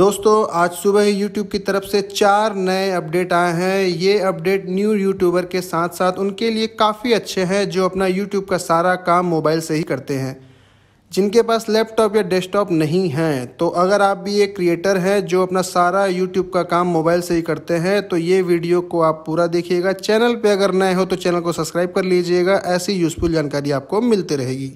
दोस्तों आज सुबह ही YouTube की तरफ से चार नए अपडेट आए हैं ये अपडेट न्यू यूट्यूबर के साथ साथ उनके लिए काफ़ी अच्छे हैं जो अपना YouTube का सारा काम मोबाइल से ही करते हैं जिनके पास लैपटॉप या डेस्कटॉप नहीं हैं तो अगर आप भी एक क्रिएटर हैं जो अपना सारा यूट्यूब का काम मोबाइल से ही करते हैं तो ये वीडियो को आप पूरा देखिएगा चैनल पर अगर नए हो तो चैनल को सब्सक्राइब कर लीजिएगा ऐसी यूज़फुल जानकारी आपको मिलती रहेगी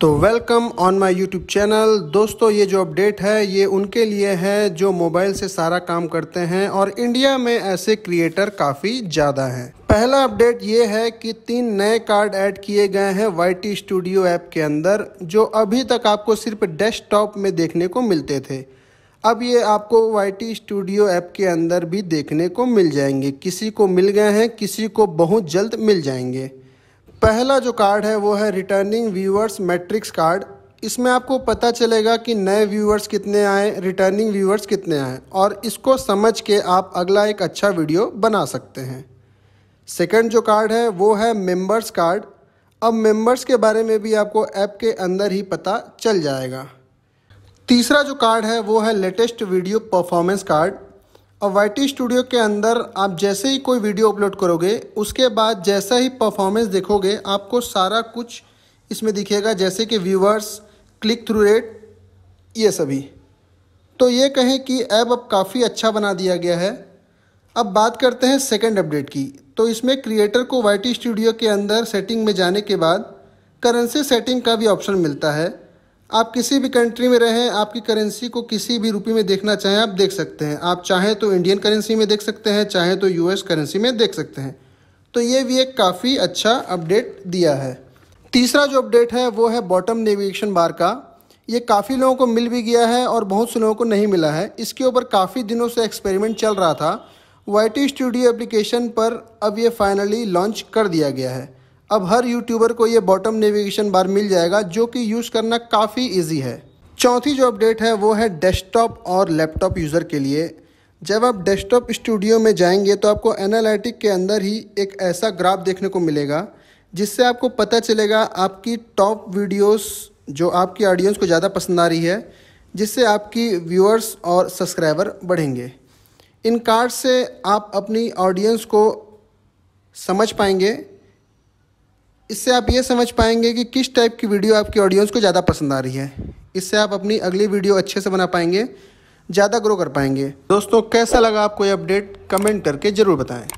तो welcome on my YouTube channel दोस्तों ये जो अपडेट है ये उनके लिए है जो मोबाइल से सारा काम करते हैं और इंडिया में ऐसे क्रिएटर काफ़ी ज़्यादा हैं पहला अपडेट ये है कि तीन नए कार्ड ऐड किए गए हैं वाई टी स्टूडियो ऐप के अंदर जो अभी तक आपको सिर्फ डेस्कटॉप में देखने को मिलते थे अब ये आपको वाई टी स्टूडियो ऐप के अंदर भी देखने को मिल जाएंगे किसी को मिल गए हैं किसी को बहुत जल्द मिल जाएंगे पहला जो कार्ड है वो है रिटर्निंग व्यूअर्स मैट्रिक्स कार्ड इसमें आपको पता चलेगा कि नए व्यूअर्स कितने आए रिटर्निंग व्यूअर्स कितने आए और इसको समझ के आप अगला एक अच्छा वीडियो बना सकते हैं सेकंड जो कार्ड है वो है मेंबर्स कार्ड अब मेंबर्स के बारे में भी आपको ऐप के अंदर ही पता चल जाएगा तीसरा जो कार्ड है वो है लेटेस्ट वीडियो परफॉर्मेंस कार्ड अब वाई टी स्टूडियो के अंदर आप जैसे ही कोई वीडियो अपलोड करोगे उसके बाद जैसा ही परफॉर्मेंस देखोगे आपको सारा कुछ इसमें दिखेगा जैसे कि व्यूवर्स क्लिक थ्रू रेट ये सभी तो ये कहें कि ऐप अब काफ़ी अच्छा बना दिया गया है अब बात करते हैं सेकेंड अपडेट की तो इसमें क्रिएटर को वाई टी स्टूडियो के अंदर सेटिंग में जाने के बाद करेंसी सेटिंग का भी ऑप्शन मिलता है आप किसी भी कंट्री में रहें आपकी करेंसी को किसी भी रूपी में देखना चाहें आप देख सकते हैं आप चाहें तो इंडियन करेंसी में देख सकते हैं चाहें तो यूएस करेंसी में देख सकते हैं तो ये भी एक काफ़ी अच्छा अपडेट दिया है तीसरा जो अपडेट है वो है बॉटम नेविगेशन बार का ये काफ़ी लोगों को मिल भी गया है और बहुत से लोगों को नहीं मिला है इसके ऊपर काफ़ी दिनों से एक्सपेरिमेंट चल रहा था वाई टी स्टूडियो एप्लीकेशन पर अब ये फाइनली लॉन्च कर दिया गया है अब हर यूट्यूबर को ये बॉटम नेविगेशन बार मिल जाएगा जो कि यूज़ करना काफ़ी ईजी है चौथी जो अपडेट है वो है डेस्कटॉप और लैपटॉप यूज़र के लिए जब आप डेस्कटॉप स्टूडियो में जाएंगे तो आपको एनालिटिक के अंदर ही एक ऐसा ग्राफ देखने को मिलेगा जिससे आपको पता चलेगा आपकी टॉप वीडियोस जो आपकी ऑडियंस को ज़्यादा पसंद आ रही है जिससे आपकी व्यूअर्स और सब्सक्राइबर बढ़ेंगे इन कार्ड से आप अपनी ऑडियंस को समझ पाएंगे इससे आप ये समझ पाएंगे कि किस टाइप की वीडियो आपकी ऑडियंस को ज़्यादा पसंद आ रही है इससे आप अपनी अगली वीडियो अच्छे से बना पाएंगे ज़्यादा ग्रो कर पाएंगे दोस्तों कैसा लगा आपको ये अपडेट कमेंट करके ज़रूर बताएं